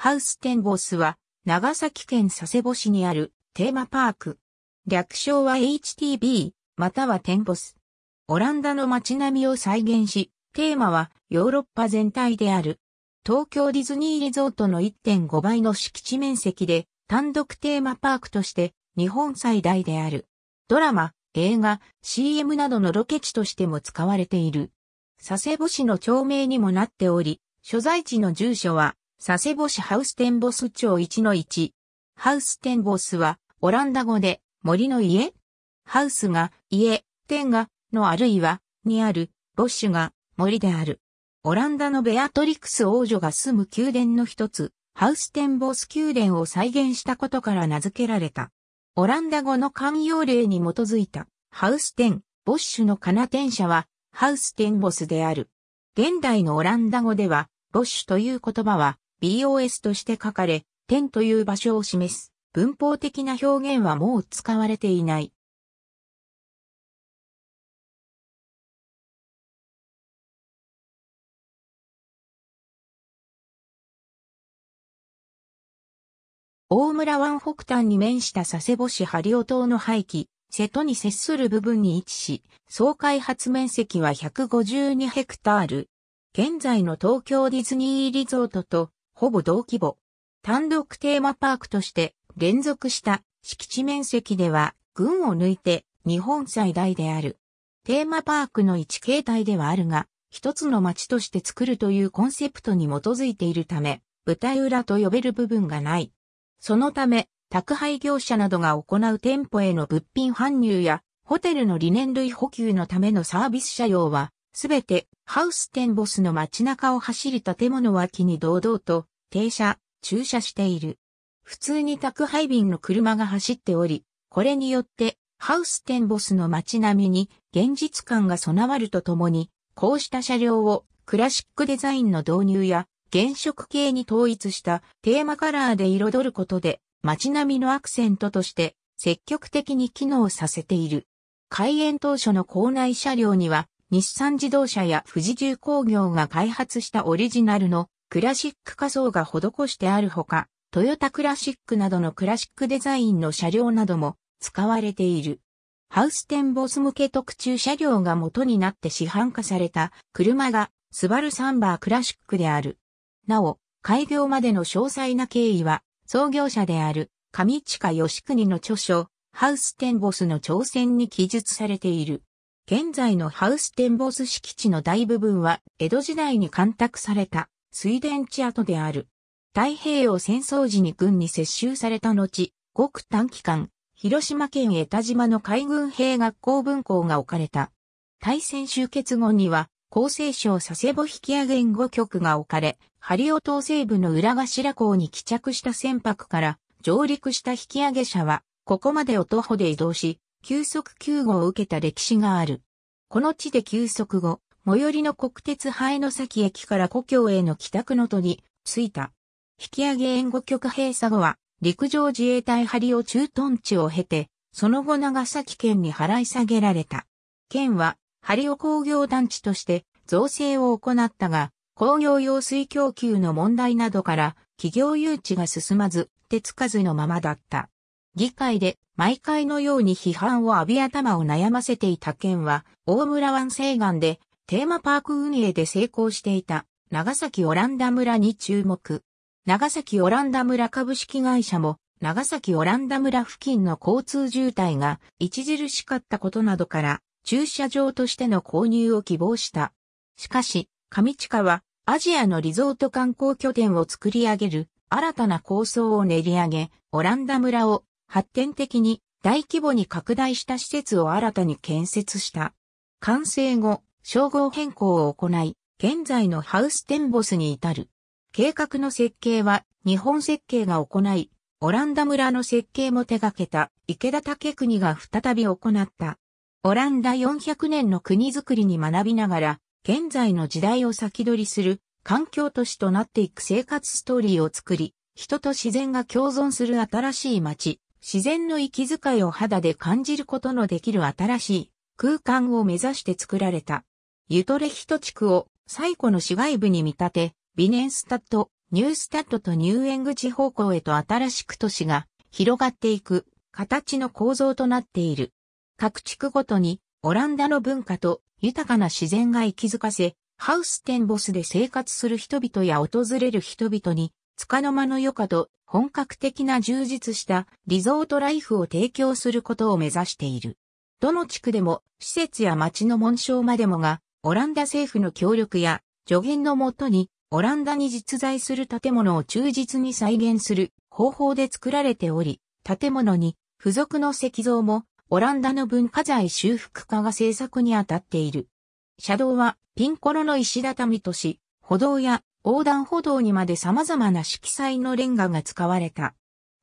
ハウステンボスは、長崎県佐世保市にあるテーマパーク。略称は HTB、またはテンボス。オランダの街並みを再現し、テーマはヨーロッパ全体である。東京ディズニーリゾートの1.5倍の敷地面積で、単独テーマパークとして日本最大である。ドラマ、映画、CM などのロケ地としても使われている。佐世保市の町名にもなっており、所在地の住所は佐世保市ハウステンボス町1の1。ハウステンボスは、オランダ語で、森の家ハウスが、家、天が、のあるいは、にある、ボッシュが、森である。オランダのベアトリクス王女が住む宮殿の一つ、ハウステンボス宮殿を再現したことから名付けられた。オランダ語の慣用例に基づいた、ハウステン、ボッシュのカナテン社は、ハウステンボスである。現代のオランダ語では、ボッシュという言葉は、BOS として書かれ、点という場所を示す文法的な表現はもう使われていない。大村湾北端に面した佐世保市針尾島の廃棄、瀬戸に接する部分に位置し、総開発面積は152ヘクタール。現在の東京ディズニーリゾートとほぼ同規模。単独テーマパークとして連続した敷地面積では群を抜いて日本最大である。テーマパークの一形態ではあるが、一つの街として作るというコンセプトに基づいているため、舞台裏と呼べる部分がない。そのため、宅配業者などが行う店舗への物品搬入や、ホテルの理念類補給のためのサービス車用は、すべてハウステンボスの街中を走る建物脇に堂々と停車、駐車している。普通に宅配便の車が走っており、これによってハウステンボスの街並みに現実感が備わるとともに、こうした車両をクラシックデザインの導入や原色系に統一したテーマカラーで彩ることで街並みのアクセントとして積極的に機能させている。開園当初の校内車両には日産自動車や富士重工業が開発したオリジナルのクラシック仮想が施してあるほか、トヨタクラシックなどのクラシックデザインの車両なども使われている。ハウステンボス向け特注車両が元になって市販化された車がスバルサンバークラシックである。なお、開業までの詳細な経緯は創業者である上近義国の著書、ハウステンボスの挑戦に記述されている。現在のハウステンボス敷地の大部分は江戸時代に干拓された水田地跡である。太平洋戦争時に軍に接収された後、ごく短期間、広島県江田島の海軍兵学校分校が置かれた。大戦終結後には、厚生省佐世保引上げ援護局が置かれ、針尾島西部の裏頭港に帰着した船舶から上陸した引上げ者は、ここまでを徒歩で移動し、休息救護を受けた歴史がある。この地で休息後、最寄りの国鉄ハの崎駅から故郷への帰宅の途に着いた。引き上げ援護局閉鎖後は、陸上自衛隊針を駐屯地を経て、その後長崎県に払い下げられた。県は、針を工業団地として造成を行ったが、工業用水供給の問題などから、企業誘致が進まず、手つかずのままだった。議会で毎回のように批判を浴び頭を悩ませていた県は、大村湾西岸でテーマパーク運営で成功していた長崎オランダ村に注目。長崎オランダ村株式会社も長崎オランダ村付近の交通渋滞が著しかったことなどから駐車場としての購入を希望した。しかし、上地下はアジアのリゾート観光拠点を作り上げる新たな構想を練り上げ、オランダ村を発展的に大規模に拡大した施設を新たに建設した。完成後、称号変更を行い、現在のハウステンボスに至る。計画の設計は日本設計が行い、オランダ村の設計も手掛けた池田武国が再び行った。オランダ400年の国づくりに学びながら、現在の時代を先取りする環境都市となっていく生活ストーリーを作り、人と自然が共存する新しい街、自然の息遣いを肌で感じることのできる新しい空間を目指して作られた。ユトレヒト地区を最古の市街部に見立て、ビネンスタッド、ニュースタッドとニューエング地方向へと新しく都市が広がっていく形の構造となっている。各地区ごとにオランダの文化と豊かな自然が息づかせ、ハウステンボスで生活する人々や訪れる人々に束の間の余暇と本格的な充実したリゾートライフを提供することを目指している。どの地区でも施設や町の紋章までもがオランダ政府の協力や助言のもとにオランダに実在する建物を忠実に再現する方法で作られており、建物に付属の石像もオランダの文化財修復家が制作に当たっている。車道はピンコロの石畳とし、歩道や横断歩道にまで様々な色彩のレンガが使われた。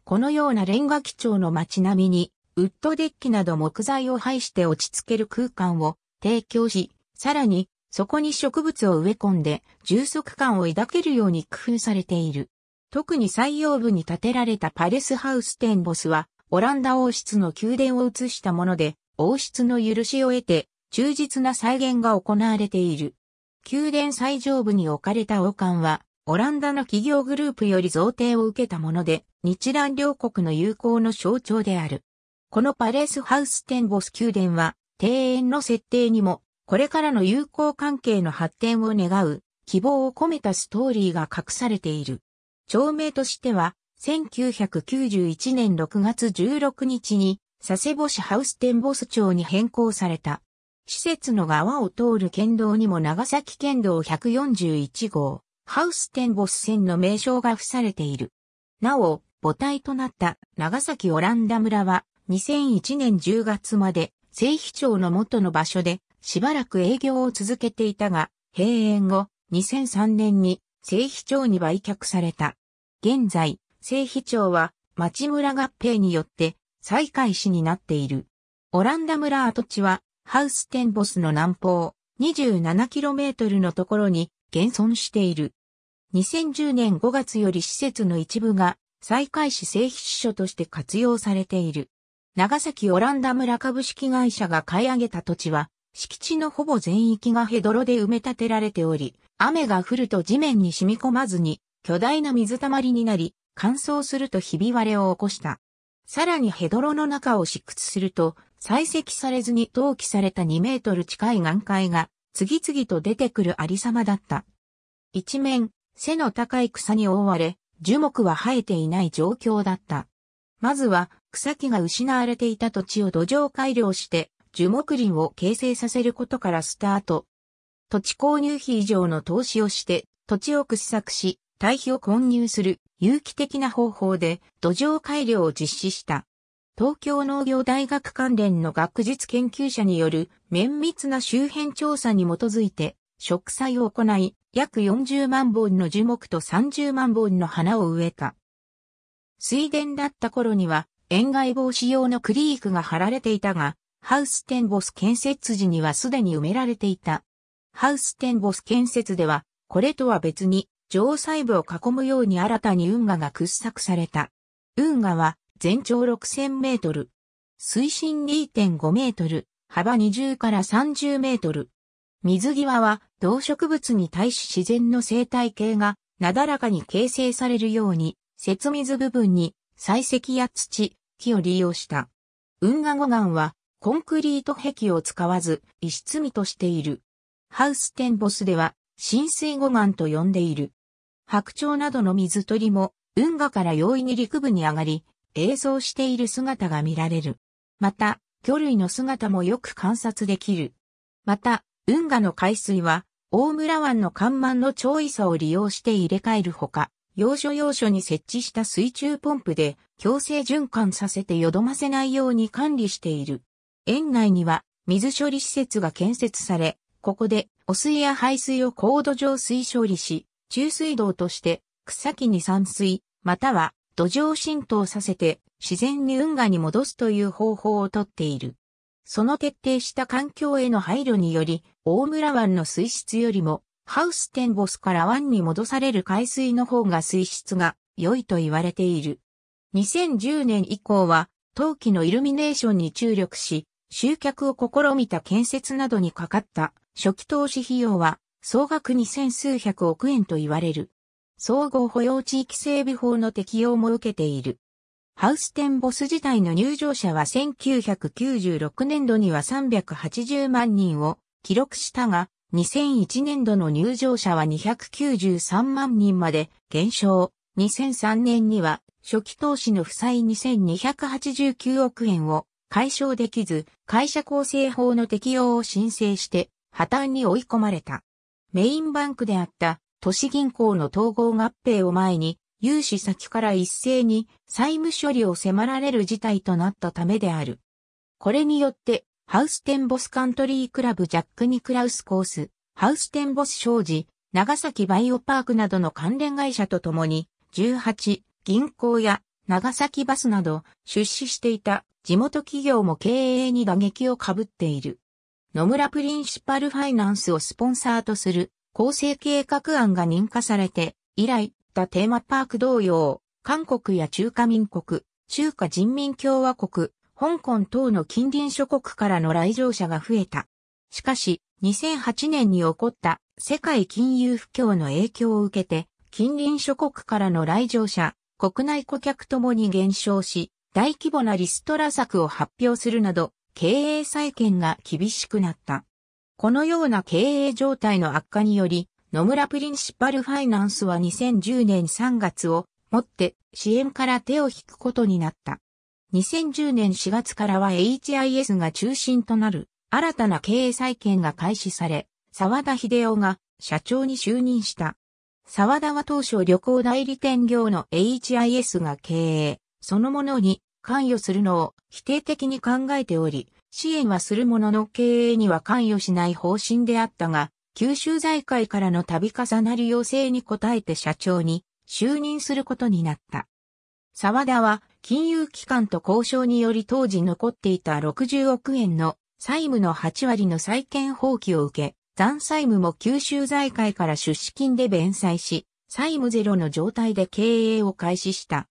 このようなレンガ基調の街並みに、ウッドデッキなど木材を排して落ち着ける空間を提供し、さらに、そこに植物を植え込んで、充足感を抱けるように工夫されている。特に採用部に建てられたパレスハウステンボスは、オランダ王室の宮殿を移したもので、王室の許しを得て、忠実な再現が行われている。宮殿最上部に置かれた王冠は、オランダの企業グループより贈呈を受けたもので、日蘭両国の友好の象徴である。このパレスハウステンボス宮殿は、庭園の設定にも、これからの友好関係の発展を願う、希望を込めたストーリーが隠されている。町名としては、1991年6月16日に、佐世保市ハウステンボス町に変更された。施設の側を通る県道にも長崎県道141号、ハウステンボス線の名称が付されている。なお、母体となった長崎オランダ村は2001年10月まで製肥町の元の場所でしばらく営業を続けていたが、閉園後2003年に製肥町に売却された。現在、製肥町は町村合併によって再開市になっている。オランダ村跡地はハウステンボスの南方 27km のところに現存している。2010年5月より施設の一部が再開市製筆所として活用されている。長崎オランダ村株式会社が買い上げた土地は、敷地のほぼ全域がヘドロで埋め立てられており、雨が降ると地面に染み込まずに、巨大な水たまりになり、乾燥するとひび割れを起こした。さらにヘドロの中を試掘すると、採石されずに投棄された2メートル近い眼界が次々と出てくるありさまだった。一面、背の高い草に覆われ、樹木は生えていない状況だった。まずは、草木が失われていた土地を土壌改良して、樹木林を形成させることからスタート。土地購入費以上の投資をして、土地を掘削し、堆肥を混入する有機的な方法で土壌改良を実施した。東京農業大学関連の学術研究者による綿密な周辺調査に基づいて植栽を行い、約40万本の樹木と30万本の花を植えた。水田だった頃には、塩害防止用のクリークが張られていたが、ハウステンボス建設時にはすでに埋められていた。ハウステンボス建設では、これとは別に、上細部を囲むように新たに運河が掘削された。運河は、全長6000メートル。水深2.5メートル、幅20から30メートル。水際は動植物に対し自然の生態系がなだらかに形成されるように、雪水部分に採石や土、木を利用した。運河護岸はコンクリート壁を使わず石積みとしている。ハウステンボスでは浸水護岸と呼んでいる。白鳥などの水鳥も運河から容易に陸部に上がり、映像している姿が見られる。また、魚類の姿もよく観察できる。また、運河の海水は、大村湾の干満の潮位差を利用して入れ替えるほか、要所要所に設置した水中ポンプで強制循環させて淀ませないように管理している。園内には水処理施設が建設され、ここで汚水や排水を高度上水処理し、中水道として草木に散水、または土壌浸透させて自然に運河に戻すという方法をとっている。その徹底した環境への配慮により、大村湾の水質よりも、ハウステンボスから湾に戻される海水の方が水質が良いと言われている。2010年以降は、冬季のイルミネーションに注力し、集客を試みた建設などにかかった初期投資費用は、総額2000数百億円と言われる。総合保養地域整備法の適用も受けている。ハウステンボス自体の入場者は1996年度には380万人を記録したが、2001年度の入場者は293万人まで減少。2003年には初期投資の負債2289億円を解消できず、会社構成法の適用を申請して破綻に追い込まれた。メインバンクであった都市銀行の統合合併を前に、融資先から一斉に債務処理を迫られる事態となったためである。これによって、ハウステンボスカントリークラブジャック・ニクラウスコース、ハウステンボス商事、長崎バイオパークなどの関連会社とともに、18、銀行や長崎バスなど出資していた地元企業も経営に打撃をかぶっている。野村プリンシパルファイナンスをスポンサーとする構成計画案が認可されて、以来、だテーマパーク同様、韓国や中華民国、中華人民共和国、香港等の近隣諸国からの来場者が増えた。しかし、2008年に起こった世界金融不況の影響を受けて、近隣諸国からの来場者、国内顧客ともに減少し、大規模なリストラ策を発表するなど、経営再建が厳しくなった。このような経営状態の悪化により、野村プリンシパルファイナンスは2010年3月をもって支援から手を引くことになった。2010年4月からは HIS が中心となる新たな経営再建が開始され、沢田秀夫が社長に就任した。沢田は当初旅行代理店業の HIS が経営そのものに関与するのを否定的に考えており、支援はするものの経営には関与しない方針であったが、九州財界からの度重なる要請に応えて社長に就任することになった。沢田は金融機関と交渉により当時残っていた60億円の債務の8割の債権放棄を受け、残債務も九州財界から出資金で弁済し、債務ゼロの状態で経営を開始した。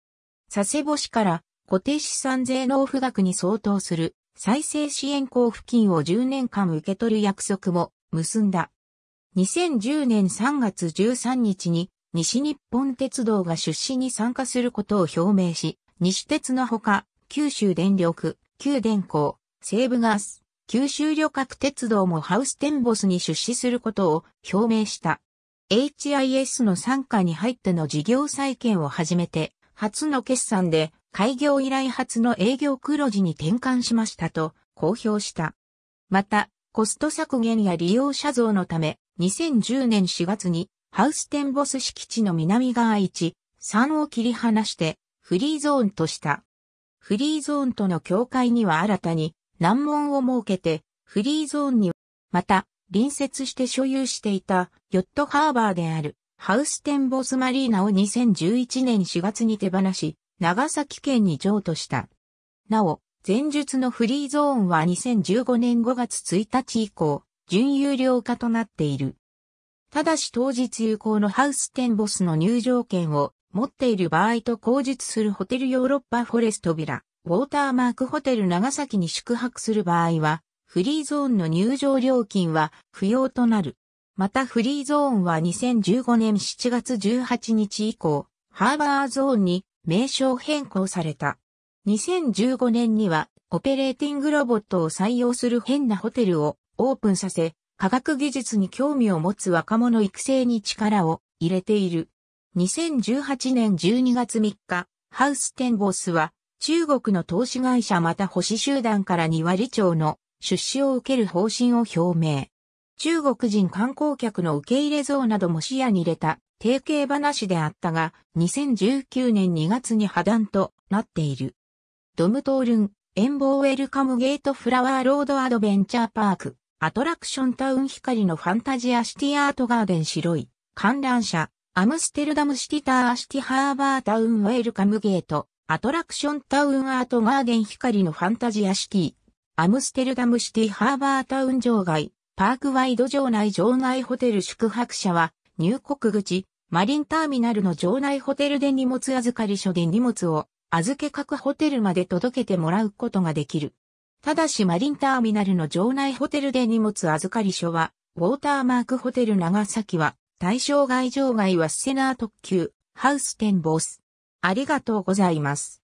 佐世保市から固定資産税納付額に相当する再生支援交付金を10年間受け取る約束も結んだ。2010年3月13日に西日本鉄道が出資に参加することを表明し、西鉄のほか、九州電力、九電工、西部ガス、九州旅客鉄道もハウステンボスに出資することを表明した。HIS の参加に入っての事業再建を始めて、初の決算で開業以来初の営業黒字に転換しましたと公表した。また、コスト削減や利用者増のため、2010年4月にハウステンボス敷地の南側1、3を切り離してフリーゾーンとした。フリーゾーンとの境界には新たに難問を設けて、フリーゾーンにまた隣接して所有していたヨットハーバーであるハウステンボスマリーナを2011年4月に手放し、長崎県に譲渡した。なお、前述のフリーゾーンは2015年5月1日以降、準有料化となっている。ただし当日有効のハウステンボスの入場券を持っている場合と口述するホテルヨーロッパフォレストビラ、ウォーターマークホテル長崎に宿泊する場合は、フリーゾーンの入場料金は不要となる。またフリーゾーンは2015年7月18日以降、ハーバーゾーンに名称変更された。2015年にはオペレーティングロボットを採用する変なホテルをオープンさせ、科学技術に興味を持つ若者育成に力を入れている。2018年12月3日、ハウステンボスは中国の投資会社また保守集団から2割超の出資を受ける方針を表明。中国人観光客の受け入れ像なども視野に入れた提携話であったが、2019年2月に破談となっている。ドムトールン、エンボーウェルカムゲートフラワーロードアドベンチャーパーク、アトラクションタウン光のファンタジアシティアートガーデン白い、観覧車、アムステルダムシティターシティハーバータウンウェルカムゲート、アトラクションタウンアートガーデン光のファンタジアシティ、アムステルダムシティハーバータウン場外、パークワイド場内場外ホテル宿泊者は、入国口、マリンターミナルの場内ホテルで荷物預かり所で荷物を預け各ホテルまで届けてもらうことができる。ただしマリンターミナルの場内ホテルで荷物預かり所は、ウォーターマークホテル長崎は、対象外場外はセナー特急、ハウステンボス。ありがとうございます。